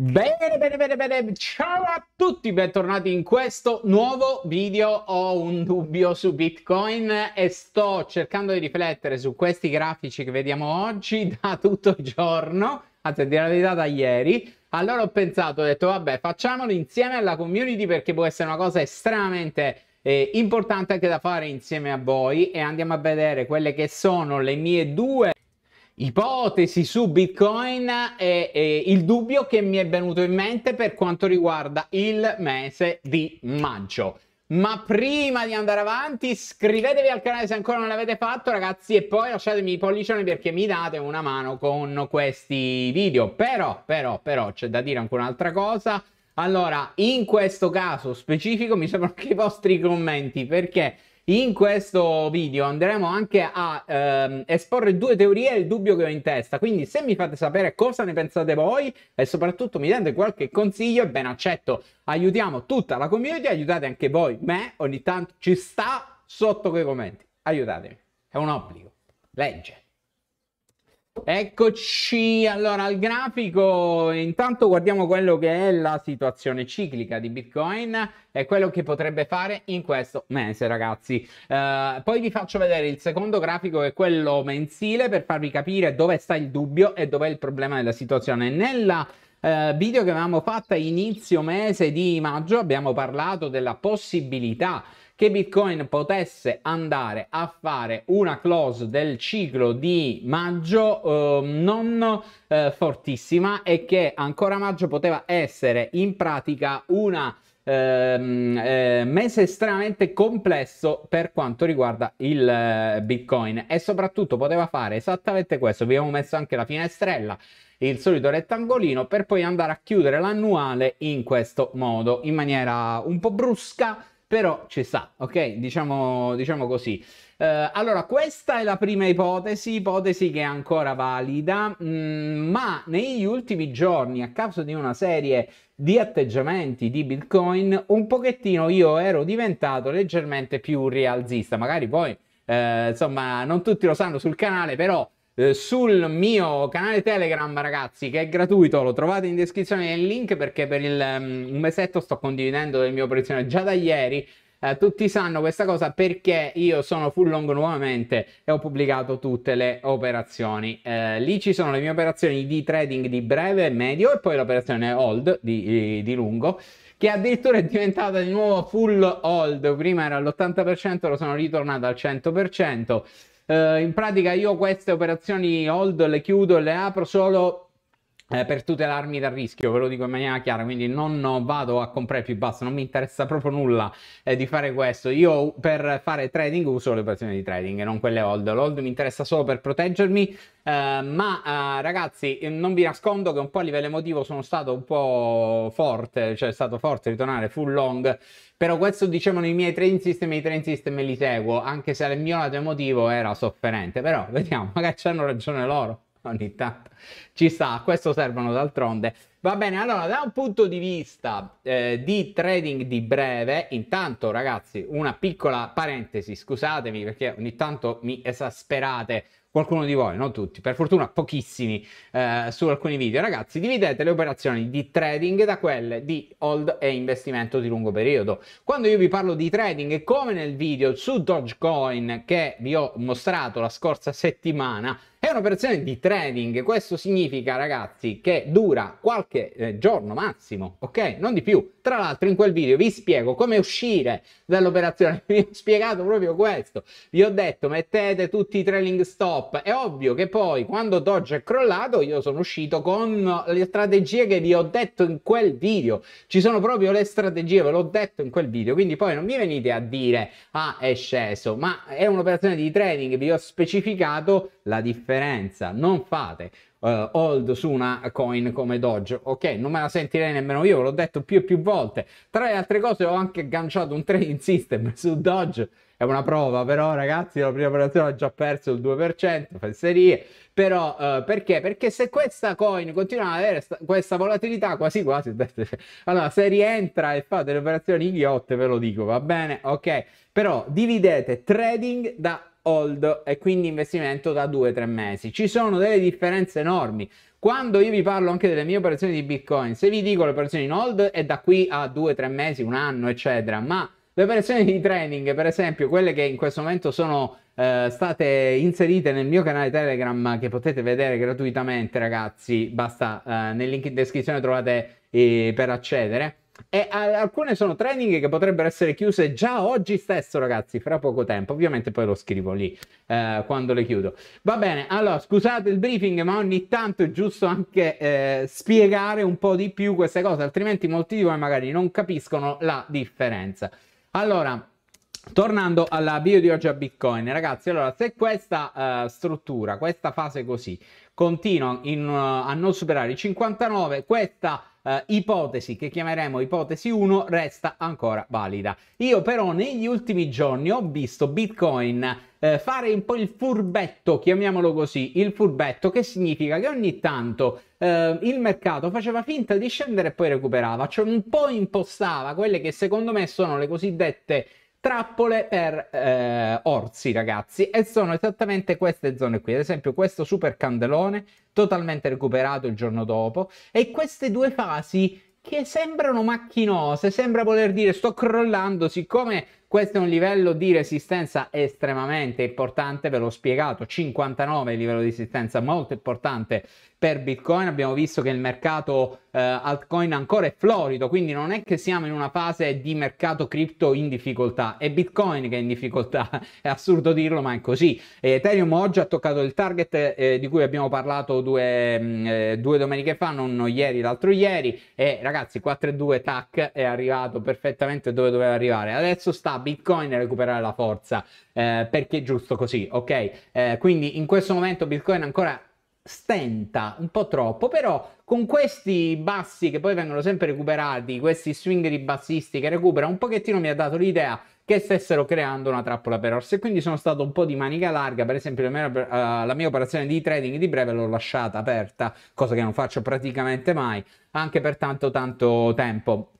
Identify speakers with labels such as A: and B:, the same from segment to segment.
A: Bene, bene, bene, bene, ciao a tutti, bentornati in questo nuovo video. Ho un dubbio su Bitcoin e sto cercando di riflettere su questi grafici che vediamo oggi da tutto il giorno, anzi, di realtà da ieri. Allora ho pensato, ho detto, vabbè, facciamolo insieme alla community perché può essere una cosa estremamente eh, importante anche da fare insieme a voi e andiamo a vedere quelle che sono le mie due Ipotesi su Bitcoin e, e il dubbio che mi è venuto in mente per quanto riguarda il mese di maggio. Ma prima di andare avanti, iscrivetevi al canale se ancora non l'avete fatto, ragazzi, e poi lasciatemi i pollicioni perché mi date una mano con questi video. Però, però, però, c'è da dire anche un'altra cosa. Allora, in questo caso specifico mi sembrano anche i vostri commenti, perché in questo video andremo anche a ehm, esporre due teorie e il dubbio che ho in testa, quindi se mi fate sapere cosa ne pensate voi e soprattutto mi date qualche consiglio, ben accetto. Aiutiamo tutta la community, aiutate anche voi, me ogni tanto ci sta sotto quei commenti. Aiutatemi, è un obbligo. Legge. Eccoci allora al grafico, intanto guardiamo quello che è la situazione ciclica di Bitcoin e quello che potrebbe fare in questo mese ragazzi. Uh, poi vi faccio vedere il secondo grafico che è quello mensile per farvi capire dove sta il dubbio e dov'è il problema della situazione. Nella Uh, video che avevamo fatto a inizio mese di maggio abbiamo parlato della possibilità che Bitcoin potesse andare a fare una close del ciclo di maggio eh, non eh, fortissima e che ancora maggio poteva essere in pratica una ehm, eh, mese estremamente complesso per quanto riguarda il eh, bitcoin e soprattutto poteva fare esattamente questo vi abbiamo messo anche la finestrella il solito rettangolino per poi andare a chiudere l'annuale in questo modo in maniera un po' brusca però ci sta, ok? Diciamo, diciamo così. Eh, allora, questa è la prima ipotesi, ipotesi che è ancora valida, mh, mm, ma negli ultimi giorni, a causa di una serie di atteggiamenti di Bitcoin, un pochettino io ero diventato leggermente più rialzista, magari poi... Eh, insomma, non tutti lo sanno sul canale, però eh, sul mio canale Telegram, ragazzi, che è gratuito, lo trovate in descrizione nel link perché per il, um, un mesetto sto condividendo le mie operazioni già da ieri. Eh, tutti sanno questa cosa perché io sono full long nuovamente e ho pubblicato tutte le operazioni. Eh, lì ci sono le mie operazioni di trading di breve, medio e poi l'operazione hold di, eh, di lungo che addirittura è diventata di nuovo full hold, prima era all'80%, lo sono ritornato al 100%. Eh, in pratica io queste operazioni hold le chiudo e le apro solo eh, per tutelarmi dal rischio, ve lo dico in maniera chiara, quindi non vado a comprare più basso, non mi interessa proprio nulla eh, di fare questo. Io per fare trading uso le operazioni di trading non quelle hold. L'hold mi interessa solo per proteggermi, eh, ma eh, ragazzi, non vi nascondo che un po' a livello emotivo sono stato un po' forte, cioè è stato forte ritornare full long però questo dicevano i miei trading system e i trading system li seguo anche se il mio lato emotivo era sofferente però vediamo magari hanno ragione loro ogni tanto ci sta, a questo servono d'altronde. Va bene, allora da un punto di vista eh, di trading di breve, intanto ragazzi una piccola parentesi, scusatemi perché ogni tanto mi esasperate qualcuno di voi, non tutti, per fortuna pochissimi eh, su alcuni video. Ragazzi, dividete le operazioni di trading da quelle di hold e investimento di lungo periodo. Quando io vi parlo di trading, come nel video su Dogecoin che vi ho mostrato la scorsa settimana, è un'operazione di trading, questo significa ragazzi che dura qualche eh, giorno massimo, ok? Non di più. Tra l'altro in quel video vi spiego come uscire dall'operazione, vi ho spiegato proprio questo. Vi ho detto mettete tutti i trailing stop, è ovvio che poi quando Doge è crollato io sono uscito con le strategie che vi ho detto in quel video. Ci sono proprio le strategie, ve l'ho detto in quel video, quindi poi non mi venite a dire ah è sceso, ma è un'operazione di trading, vi ho specificato la differenza differenza, non fate uh, hold su una coin come Doge, ok? Non me la sentirei nemmeno io, l'ho detto più e più volte. Tra le altre cose ho anche agganciato un trading system su Doge, è una prova, però ragazzi la prima operazione ha già perso il 2%, fesserie, però uh, perché? Perché se questa coin continua ad avere sta, questa volatilità quasi quasi, allora se rientra e fate le operazioni ghiotte ve lo dico, va bene? Ok, però dividete trading da hold e quindi investimento da 2-3 mesi. Ci sono delle differenze enormi. Quando io vi parlo anche delle mie operazioni di Bitcoin, se vi dico le operazioni in hold è da qui a 2-3 mesi, un anno, eccetera, ma le operazioni di trading, per esempio, quelle che in questo momento sono eh, state inserite nel mio canale Telegram, che potete vedere gratuitamente, ragazzi, basta, eh, nel link in descrizione trovate eh, per accedere e alcune sono training che potrebbero essere chiuse già oggi stesso, ragazzi, fra poco tempo. Ovviamente poi lo scrivo lì eh, quando le chiudo. Va bene, allora scusate il briefing, ma ogni tanto è giusto anche eh, spiegare un po' di più queste cose, altrimenti molti di voi magari non capiscono la differenza. Allora, Tornando alla bio di oggi a Bitcoin, ragazzi, allora se questa uh, struttura, questa fase così, continua in, uh, a non superare i 59, questa eh, ipotesi che chiameremo ipotesi 1 resta ancora valida. Io però negli ultimi giorni ho visto Bitcoin eh, fare un po' il furbetto, chiamiamolo così, il furbetto che significa che ogni tanto eh, il mercato faceva finta di scendere e poi recuperava, cioè un po' impostava quelle che secondo me sono le cosiddette trappole per eh, orsi ragazzi e sono esattamente queste zone qui ad esempio questo super candelone totalmente recuperato il giorno dopo e queste due fasi che sembrano macchinose sembra voler dire sto crollando siccome questo è un livello di resistenza estremamente importante, ve l'ho spiegato, 59 livello di resistenza molto importante per Bitcoin. Abbiamo visto che il mercato eh, altcoin ancora è florido, quindi non è che siamo in una fase di mercato cripto in difficoltà, è Bitcoin che è in difficoltà, è assurdo dirlo, ma è così. E Ethereum oggi ha toccato il target eh, di cui abbiamo parlato due, mh, mm, eh, due domeniche fa, non ieri, l'altro ieri, e ragazzi 4,2 TAC è arrivato perfettamente dove doveva arrivare. Adesso sta Bitcoin a recuperare la forza, eh, perché è giusto così, ok? Eh, quindi in questo momento Bitcoin ancora stenta un po' troppo, però con questi bassi che poi vengono sempre recuperati, questi swing di bassisti che recupera, un pochettino mi ha dato l'idea che stessero creando una trappola per orsi quindi sono stato un po' di manica larga, per esempio la mia, uh, la mia operazione di trading di breve l'ho lasciata aperta, cosa che non faccio praticamente mai, anche per tanto tanto tempo,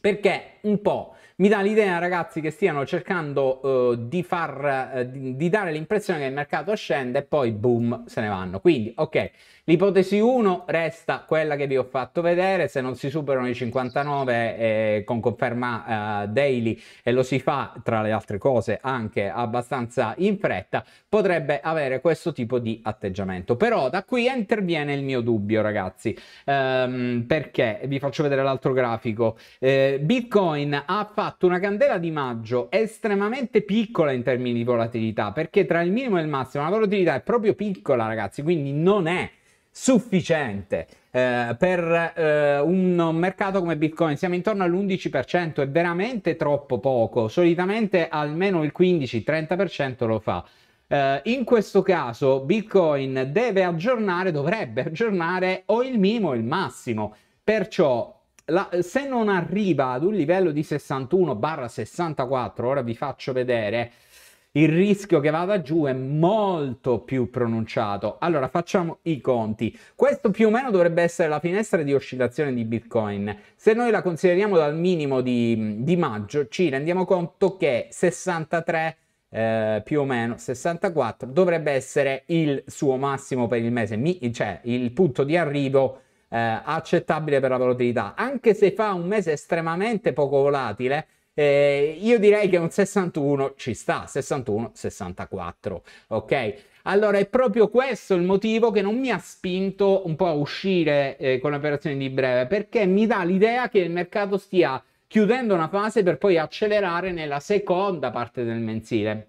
A: perché un po' Mi dà l'idea, ragazzi, che stiano cercando eh, di, far, eh, di dare l'impressione che il mercato scende e poi boom se ne vanno. Quindi, ok, l'ipotesi 1 resta quella che vi ho fatto vedere, se non si superano i 59 eh, con conferma eh, daily e lo si fa tra le altre cose anche abbastanza in fretta, potrebbe avere questo tipo di atteggiamento. Però da qui interviene il mio dubbio, ragazzi, ehm, perché vi faccio vedere l'altro grafico. Eh, Bitcoin ha fatto fatto una candela di maggio estremamente piccola in termini di volatilità, perché tra il minimo e il massimo la volatilità è proprio piccola, ragazzi, quindi non è sufficiente eh, per eh, un mercato come Bitcoin. Siamo intorno all'11%, è veramente troppo poco. Solitamente almeno il 15-30% lo fa. Eh, in questo caso Bitcoin deve aggiornare, dovrebbe aggiornare o il minimo o il massimo. Perciò la, se non arriva ad un livello di 61-64, ora vi faccio vedere, il rischio che vada giù è molto più pronunciato. Allora facciamo i conti. Questo più o meno dovrebbe essere la finestra di oscillazione di Bitcoin. Se noi la consideriamo dal minimo di, di maggio, ci rendiamo conto che 63 eh, più o meno 64 dovrebbe essere il suo massimo per il mese, Mi, cioè il punto di arrivo eh, accettabile per la volatilità, anche se fa un mese estremamente poco volatile. Eh, io direi che un 61 ci sta, 61-64, ok? Allora è proprio questo il motivo che non mi ha spinto un po' a uscire eh, con l'operazione di breve, perché mi dà l'idea che il mercato stia chiudendo una fase per poi accelerare nella seconda parte del mensile.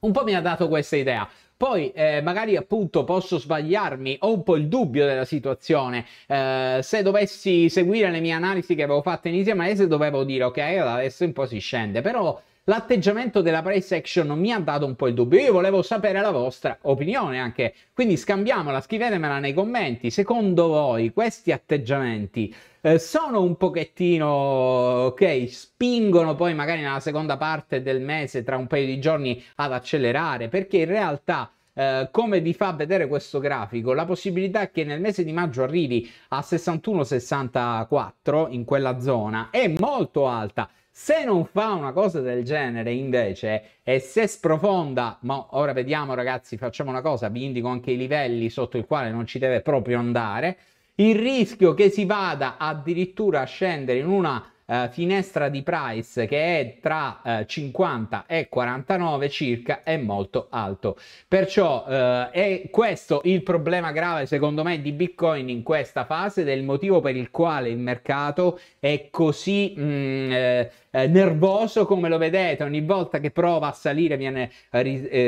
A: Un po' mi ha dato questa idea. Poi eh, magari appunto posso sbagliarmi, ho un po' il dubbio della situazione. Eh, se dovessi seguire le mie analisi che avevo fatto inizio mese, dovevo dire ok, adesso un po' si scende, però l'atteggiamento della price action mi ha dato un po' il dubbio. Io volevo sapere la vostra opinione anche, quindi scambiamola, scrivetemela nei commenti. Secondo voi questi atteggiamenti eh, sono un pochettino ok, spingono poi magari nella seconda parte del mese, tra un paio di giorni ad accelerare, perché in realtà eh, come vi fa vedere questo grafico, la possibilità che nel mese di maggio arrivi a 61-64 in quella zona è molto alta. Se non fa una cosa del genere invece e se sprofonda, ma ora vediamo ragazzi, facciamo una cosa, vi indico anche i livelli sotto il quale non ci deve proprio andare, il rischio che si vada addirittura a scendere in una eh, finestra di price che è tra eh, 50 e 49 circa è molto alto. Perciò eh, è questo il problema grave secondo me di Bitcoin in questa fase ed è il motivo per il quale il mercato è così mh, mm, eh, eh, nervoso come lo vedete, ogni volta che prova a salire viene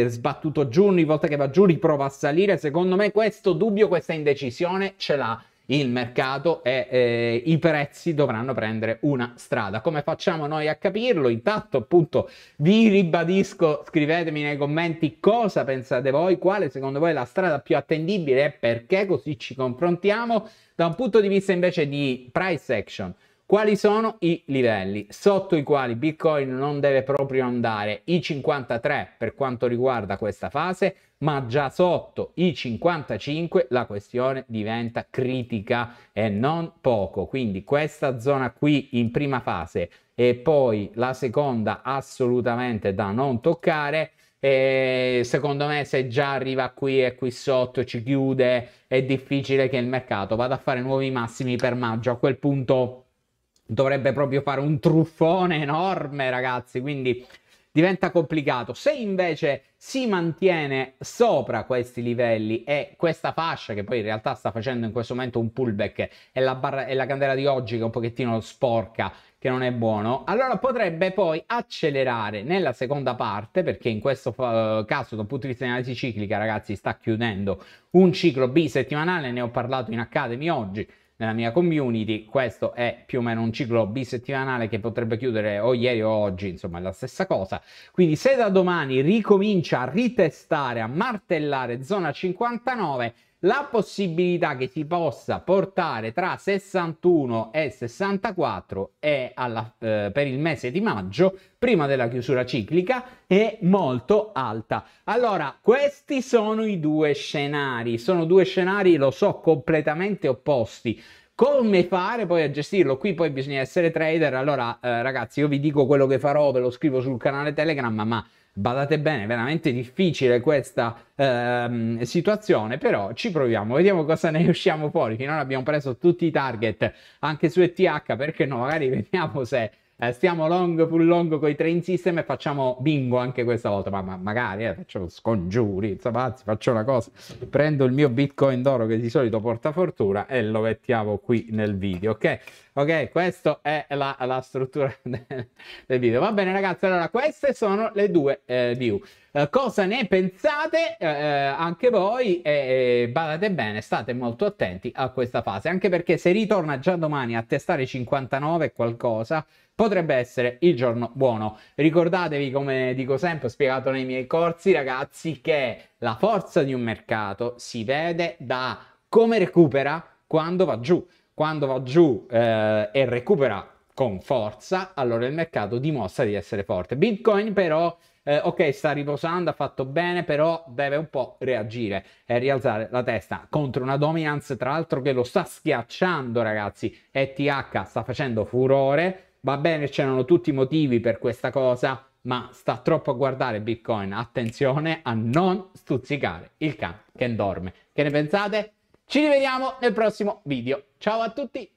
A: sbattuto giù, ogni volta che va giù riprova a salire. Secondo me questo dubbio, questa indecisione ce l'ha il mercato e eh, i prezzi dovranno prendere una strada. Come facciamo noi a capirlo? Intanto appunto vi ribadisco, scrivetemi nei commenti cosa pensate voi, quale secondo voi è la strada più attendibile e perché, così ci confrontiamo. Da un punto di vista invece di price action, quali sono i livelli sotto i quali Bitcoin non deve proprio andare? I 53 per quanto riguarda questa fase, ma già sotto i 55 la questione diventa critica e non poco. Quindi questa zona qui in prima fase e poi la seconda assolutamente da non toccare. E secondo me se già arriva qui e qui sotto ci chiude è difficile che il mercato vada a fare nuovi massimi per maggio. A quel punto dovrebbe proprio fare un truffone enorme, ragazzi, quindi diventa complicato. Se invece si mantiene sopra questi livelli e questa fascia, che poi in realtà sta facendo in questo momento un pullback, e la, barra, e la candela di oggi che è un pochettino sporca, che non è buono, allora potrebbe poi accelerare nella seconda parte, perché in questo uh, caso dal punto di vista di analisi ciclica, ragazzi, sta chiudendo un ciclo bisettimanale, ne ho parlato in Academy oggi, nella mia community. Questo è più o meno un ciclo bisettimanale che potrebbe chiudere o ieri o oggi, insomma, la stessa cosa. Quindi se da domani ricomincia a ritestare, a martellare zona 59, la possibilità che si possa portare tra 61 e 64 è alla, eh, per il mese di maggio, prima della chiusura ciclica, è molto alta. Allora, questi sono i due scenari, sono due scenari, lo so, completamente opposti come fare poi a gestirlo qui poi bisogna essere trader allora eh, ragazzi io vi dico quello che farò ve lo scrivo sul canale telegram ma Badate bene, veramente difficile questa ehm, situazione, però ci proviamo, vediamo cosa ne usciamo fuori. Finora abbiamo preso tutti i target anche su ETH, perché no? Magari vediamo se eh, stiamo long, full long con i train system e facciamo bingo anche questa volta, ma, ma magari eh, faccio scongiuri, insomma, faccio una cosa, prendo il mio bitcoin d'oro che di solito porta fortuna e lo mettiamo qui nel video, ok? Ok, questa è la, la struttura del, del video. Va bene ragazzi, allora queste sono le due eh, view. Eh, cosa ne pensate eh, eh anche voi? E badate bene, state molto attenti a questa fase, anche perché se ritorna già domani a testare 59 qualcosa, potrebbe essere il giorno buono. Ricordatevi, come dico sempre, ho spiegato nei miei corsi, ragazzi, che la forza di un mercato si vede da come recupera quando va giù. Quando va giù eh, e recupera con forza, allora il mercato dimostra di essere forte. Bitcoin però eh, ok, sta riposando, ha fatto bene, però deve un po' reagire e rialzare la testa contro una dominance, tra l'altro che lo sta schiacciando, ragazzi. ETH sta facendo furore. Va bene, c'erano tutti i motivi per questa cosa, ma sta troppo a guardare Bitcoin. Attenzione a non stuzzicare il cane che dorme. Che ne pensate? Ci rivediamo nel prossimo video. Ciao a tutti!